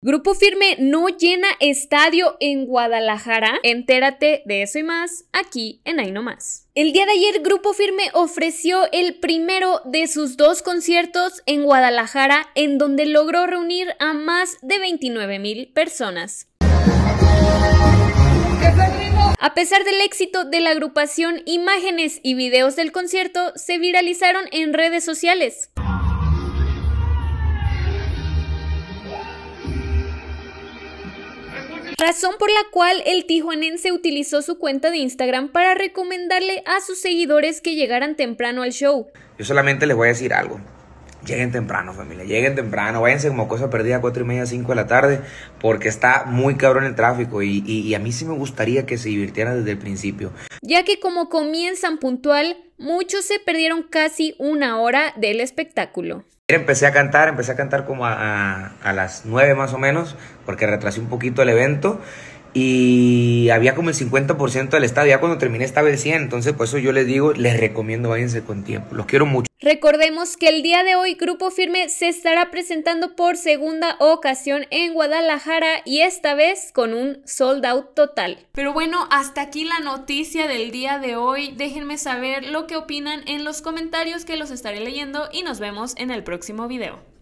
Grupo Firme no llena estadio en Guadalajara. Entérate de eso y más aquí en Hay No Más. El día de ayer Grupo Firme ofreció el primero de sus dos conciertos en Guadalajara en donde logró reunir a más de 29 mil personas. A pesar del éxito de la agrupación, imágenes y videos del concierto se viralizaron en redes sociales. razón por la cual el tijuanense utilizó su cuenta de Instagram para recomendarle a sus seguidores que llegaran temprano al show. Yo solamente les voy a decir algo. Lleguen temprano, familia. Lleguen temprano. Váyanse como cosa perdida a cuatro y media, cinco de la tarde. Porque está muy cabrón el tráfico. Y, a mí sí me gustaría que se divirtieran desde el principio. Ya que como comienzan puntual, muchos se perdieron casi una hora del espectáculo. Empecé a cantar, empecé a cantar como a, las 9 más o menos. Porque retrasé un poquito el evento y había como el 50% del estadio. Ya cuando terminé estaba el 100%. Entonces, por pues, eso yo les digo, les recomiendo váyanse con tiempo. Los quiero mucho. Recordemos que el día de hoy Grupo Firme se estará presentando por segunda ocasión en Guadalajara y esta vez con un sold out total. Pero bueno, hasta aquí la noticia del día de hoy. Déjenme saber lo que opinan en los comentarios que los estaré leyendo y nos vemos en el próximo video.